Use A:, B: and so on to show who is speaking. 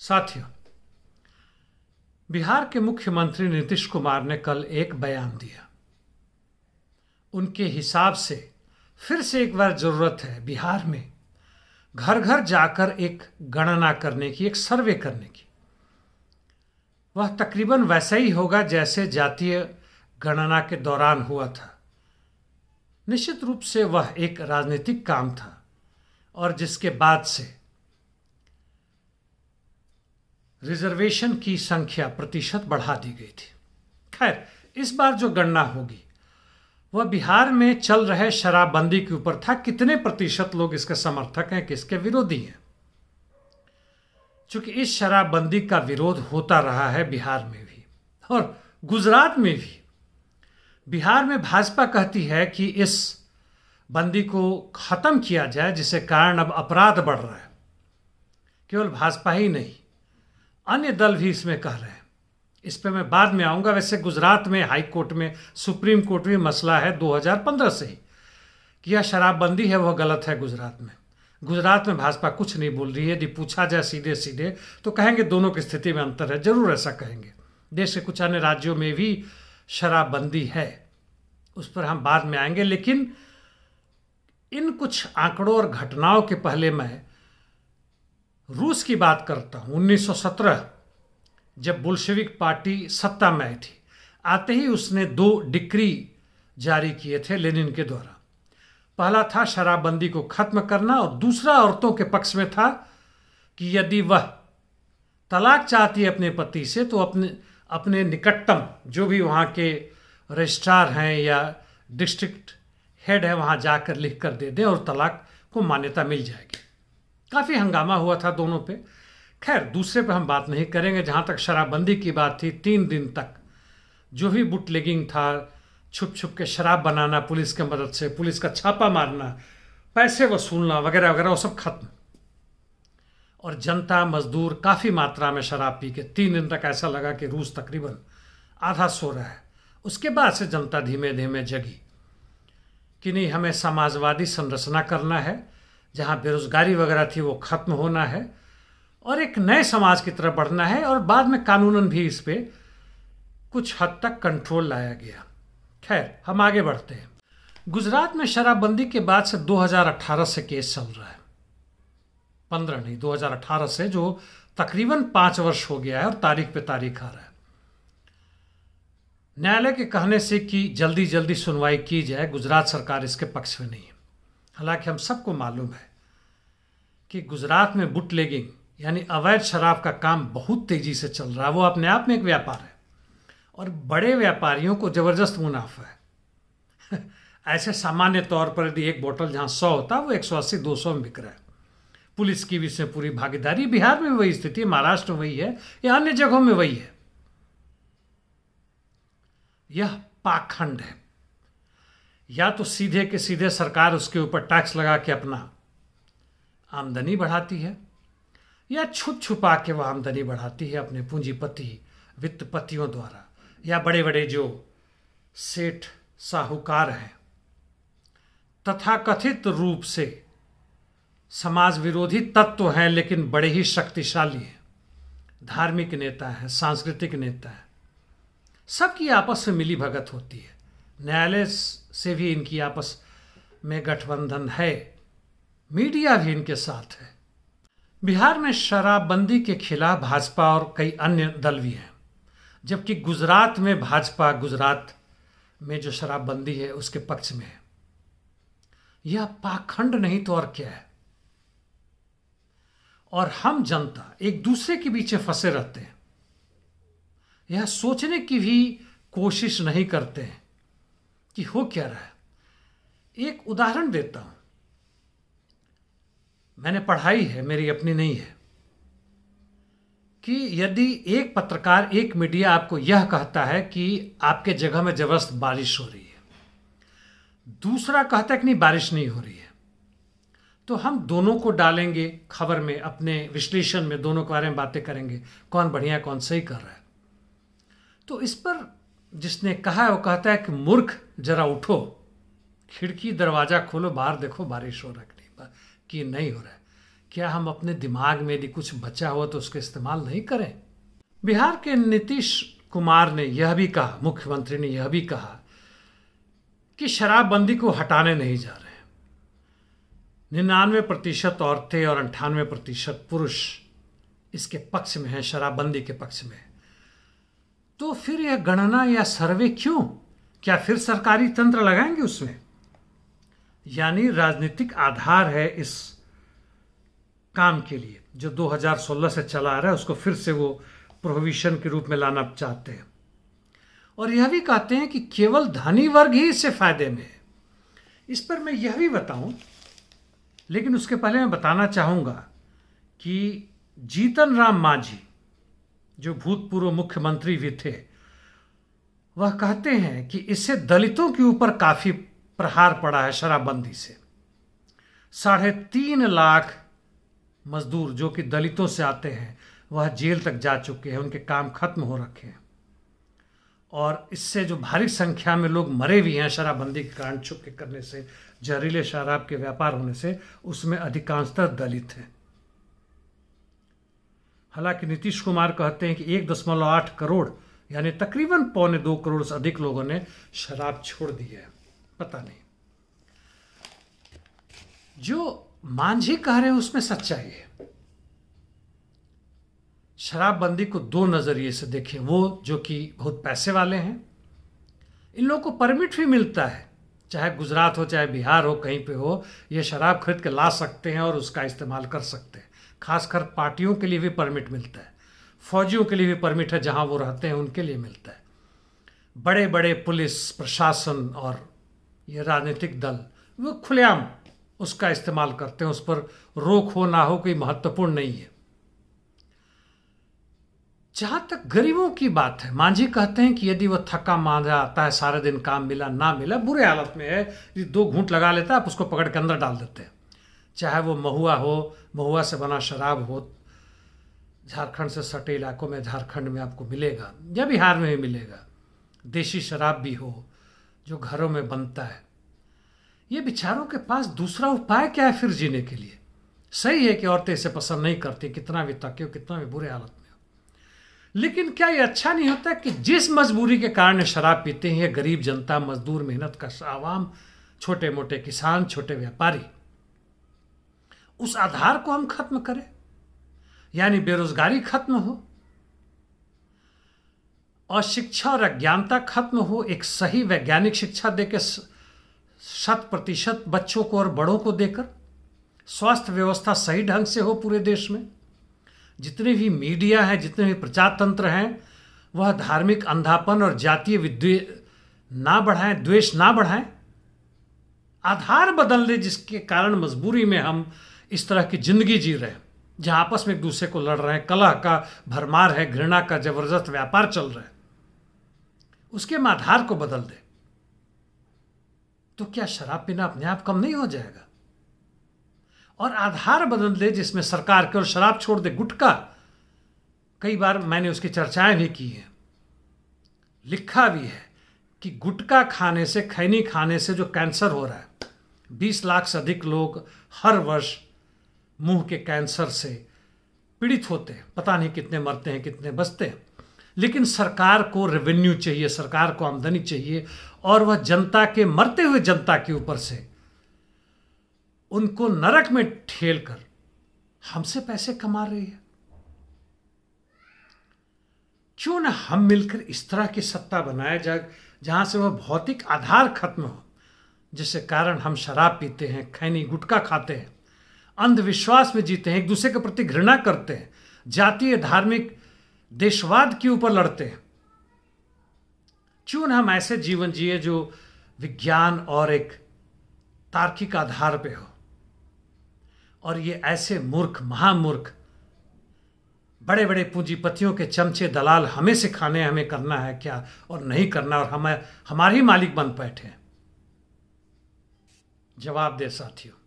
A: साथियों बिहार के मुख्यमंत्री नीतीश कुमार ने कल एक बयान दिया उनके हिसाब से फिर से एक बार जरूरत है बिहार में घर घर जाकर एक गणना करने की एक सर्वे करने की वह तकरीबन वैसा ही होगा जैसे जातीय गणना के दौरान हुआ था निश्चित रूप से वह एक राजनीतिक काम था और जिसके बाद से रिजर्वेशन की संख्या प्रतिशत बढ़ा दी गई थी खैर इस बार जो गणना होगी वह बिहार में चल रहे शराबबंदी के ऊपर था कितने प्रतिशत लोग इसके समर्थक हैं किसके विरोधी हैं चूंकि इस शराबबंदी का विरोध होता रहा है बिहार में भी और गुजरात में भी बिहार में भाजपा कहती है कि इस बंदी को ख़त्म किया जाए जिसके कारण अब अपराध बढ़ रहा है केवल भाजपा ही नहीं अन्य दल भी इसमें कह रहे हैं इस पर मैं बाद में आऊँगा वैसे गुजरात में हाई कोर्ट में सुप्रीम कोर्ट में मसला है 2015 से ही कि यह शराबबंदी है वह गलत है गुजरात में गुजरात में भाजपा कुछ नहीं बोल रही है यदि पूछा जाए सीधे सीधे तो कहेंगे दोनों की स्थिति में अंतर है जरूर ऐसा कहेंगे देश के कुछ अन्य राज्यों में भी शराबबंदी है उस पर हम बाद में आएंगे लेकिन इन कुछ आंकड़ों और घटनाओं के पहले मैं रूस की बात करता हूँ 1917 जब बुल्शेविक पार्टी सत्ता में आई थी आते ही उसने दो डिक्री जारी किए थे लेनिन के द्वारा पहला था शराबबंदी को खत्म करना और दूसरा औरतों के पक्ष में था कि यदि वह तलाक चाहती है अपने पति से तो अपने अपने निकटतम जो भी वहाँ के रजिस्ट्रार हैं या डिस्ट्रिक्ट हेड है वहाँ जाकर लिख कर दे दें और तलाक को मान्यता मिल जाएगी काफ़ी हंगामा हुआ था दोनों पे खैर दूसरे पे हम बात नहीं करेंगे जहाँ तक शराबबंदी की बात थी तीन दिन तक जो भी बुट लेगिंग था छुप छुप के शराब बनाना पुलिस के मदद से पुलिस का छापा मारना पैसे वसूलना वगैरह वगैरह वो सब खत्म और जनता मजदूर काफ़ी मात्रा में शराब पी के तीन दिन तक ऐसा लगा कि रूस तकरीबन आधा सो रहा है उसके बाद से जनता धीमे धीमे जगी कि नहीं हमें समाजवादी संरचना करना है जहाँ बेरोजगारी वगैरह थी वो खत्म होना है और एक नए समाज की तरफ बढ़ना है और बाद में कानूनन भी इस पर कुछ हद तक कंट्रोल लाया गया खैर हम आगे बढ़ते हैं गुजरात में शराबबंदी के बाद से 2018 से केस चल रहा है पंद्रह नहीं 2018 से जो तकरीबन पांच वर्ष हो गया है और तारीख पे तारीख आ रहा है न्यायालय के कहने से कि जल्दी जल्दी सुनवाई की जाए गुजरात सरकार इसके पक्ष में नहीं है हालांकि हम सबको मालूम है कि गुजरात में बुट लेगिंग यानी अवैध शराब का काम बहुत तेज़ी से चल रहा है वो अपने आप में एक व्यापार है और बड़े व्यापारियों को ज़बरदस्त मुनाफा है ऐसे सामान्य तौर पर यदि एक बोतल जहां सौ होता है वो एक सौ अस्सी दो सौ में बिक रहा है पुलिस की भी इसमें पूरी भागीदारी बिहार में वही स्थिति महाराष्ट्र में वही है या अन्य जगहों में वही है यह पाखंड है या तो सीधे के सीधे सरकार उसके ऊपर टैक्स लगा के अपना आमदनी बढ़ाती है या छुप छुपा के वह आमदनी बढ़ाती है अपने पूंजीपति वित्तपतियों द्वारा या बड़े बड़े जो सेठ साहूकार हैं तथाकथित रूप से समाज विरोधी तत्व हैं लेकिन बड़े ही शक्तिशाली हैं धार्मिक नेता हैं सांस्कृतिक नेता हैं सबकी आपस में मिली भगत होती है न्यायालय से भी इनकी आपस में गठबंधन है मीडिया भी इनके साथ है बिहार में शराबबंदी के खिलाफ भाजपा और कई अन्य दल भी हैं जबकि गुजरात में भाजपा गुजरात में जो शराबबंदी है उसके पक्ष में है यह पाखंड नहीं तो और क्या है और हम जनता एक दूसरे के पीछे फंसे रहते हैं यह सोचने की भी कोशिश नहीं करते हैं कि हो क्या रहा है एक उदाहरण देता हूं मैंने पढ़ाई है मेरी अपनी नहीं है कि यदि एक पत्रकार एक मीडिया आपको यह कहता है कि आपके जगह में जबरदस्त बारिश हो रही है दूसरा कहता है कि नहीं बारिश नहीं हो रही है तो हम दोनों को डालेंगे खबर में अपने विश्लेषण में दोनों के बारे में बातें करेंगे कौन बढ़िया कौन सही कर रहा है तो इस पर जिसने कहा है वो कहता है कि मूर्ख जरा उठो खिड़की दरवाज़ा खोलो बाहर देखो बारिश हो रहा नहीं कि नहीं हो रहा है क्या हम अपने दिमाग में यदि कुछ बचा हुआ तो उसका इस्तेमाल नहीं करें बिहार के नीतीश कुमार ने यह भी कहा मुख्यमंत्री ने यह भी कहा कि शराबबंदी को हटाने नहीं जा रहे निन्यानवे प्रतिशत औरतें और अंठानवे प्रतिशत पुरुष इसके पक्ष में हैं शराबबंदी के पक्ष में तो फिर यह गणना या सर्वे क्यों क्या फिर सरकारी तंत्र लगाएंगे उसमें यानी राजनीतिक आधार है इस काम के लिए जो 2016 से चला आ रहा है उसको फिर से वो प्रोहिबिशन के रूप में लाना चाहते हैं और यह भी कहते हैं कि केवल धनी वर्ग ही इससे फायदे में है इस पर मैं यह भी बताऊं लेकिन उसके पहले मैं बताना चाहूंगा कि जीतन राम मांझी जो भूतपूर्व मुख्यमंत्री भी थे वह कहते हैं कि इससे दलितों के ऊपर काफ़ी प्रहार पड़ा है शराबबंदी से साढ़े तीन लाख मजदूर जो कि दलितों से आते हैं वह जेल तक जा चुके हैं उनके काम खत्म हो रखे हैं और इससे जो भारी संख्या में लोग मरे भी हैं शराबबंदी के कारण छुपके करने से जहरीले शराब के व्यापार होने से उसमें अधिकांशतः दलित हैं हालांकि नीतीश कुमार कहते हैं कि एक दशमलव आठ करोड़ यानी तकरीबन पौने दो करोड़ से अधिक लोगों ने शराब छोड़ दी है पता नहीं जो मांझी कह रहे हैं उसमें सच्चाई है शराबबंदी को दो नज़रिए से देखें वो जो कि बहुत पैसे वाले हैं इन लोगों को परमिट भी मिलता है चाहे गुजरात हो चाहे बिहार हो कहीं पे हो ये शराब खरीद के ला सकते हैं और उसका इस्तेमाल कर सकते हैं खासकर पार्टियों के लिए भी परमिट मिलता है फौजियों के लिए भी परमिट है जहां वो रहते हैं उनके लिए मिलता है बड़े बड़े पुलिस प्रशासन और ये राजनीतिक दल वो खुलेआम उसका इस्तेमाल करते हैं उस पर रोक हो ना हो कोई महत्वपूर्ण नहीं है जहाँ तक गरीबों की बात है मांझी कहते हैं कि यदि वह थका मांझा आता है सारे दिन काम मिला ना मिला बुरे हालत में है यदि दो घूंट लगा लेता है आप उसको पकड़ के अंदर डाल देते हैं चाहे वो महुआ हो महुआ से बना शराब हो झारखंड से सटे इलाकों में झारखंड में आपको मिलेगा या बिहार में भी मिलेगा देशी शराब भी हो जो घरों में बनता है ये बिचारों के पास दूसरा उपाय क्या है फिर जीने के लिए सही है कि औरतें इसे पसंद नहीं करती कितना भी तक हो कितना भी बुरे हालत में हो लेकिन क्या ये अच्छा नहीं होता कि जिस मजबूरी के कारण शराब पीते हैं गरीब जनता मजदूर मेहनत का आवाम छोटे मोटे किसान छोटे व्यापारी उस आधार को हम खत्म करें यानी बेरोजगारी खत्म हो और शिक्षा और अज्ञानता खत्म हो एक सही वैज्ञानिक शिक्षा देकर शत प्रतिशत बच्चों को और बड़ों को देकर स्वास्थ्य व्यवस्था सही ढंग से हो पूरे देश में जितने भी मीडिया हैं जितने भी प्रचार तंत्र हैं वह धार्मिक अंधापन और जातीय विद्वे ना बढ़ाएं द्वेष ना बढ़ाएं आधार बदल ले जिसके कारण मजबूरी में हम इस तरह की जिंदगी जी रहे हैं जहाँ आपस में एक दूसरे को लड़ रहे हैं कला का भरमार है घृणा का जबरदस्त व्यापार चल रहा है उसके हम आधार को बदल दे तो क्या शराब पीना अपने आप कम नहीं हो जाएगा और आधार बदल दे जिसमें सरकार के और शराब छोड़ दे गुटका कई बार मैंने उसकी चर्चाएं भी की हैं लिखा भी है कि गुटखा खाने से खैनी खाने से जो कैंसर हो रहा है 20 लाख से अधिक लोग हर वर्ष मुंह के कैंसर से पीड़ित होते हैं पता नहीं कितने मरते हैं कितने बचते हैं लेकिन सरकार को रेवेन्यू चाहिए सरकार को आमदनी चाहिए और वह जनता के मरते हुए जनता के ऊपर से उनको नरक में ठेल कर हमसे पैसे कमा रही है क्यों ना हम मिलकर इस तरह की सत्ता बनाया जाए जहां से वह भौतिक आधार खत्म हो जिसके कारण हम शराब पीते हैं खैनी गुटखा खाते हैं अंधविश्वास में जीते हैं एक दूसरे के प्रति घृणा करते हैं जातीय धार्मिक देशवाद के ऊपर लड़ते हैं क्यों ना हम ऐसे जीवन जिए जो विज्ञान और एक तार्किक आधार पे हो और ये ऐसे मूर्ख महामूर्ख बड़े बड़े पूंजीपतियों के चमचे दलाल हमें सिखाने हमें करना है क्या और नहीं करना और हमें हमारे ही मालिक बन बैठे जवाब दे साथियों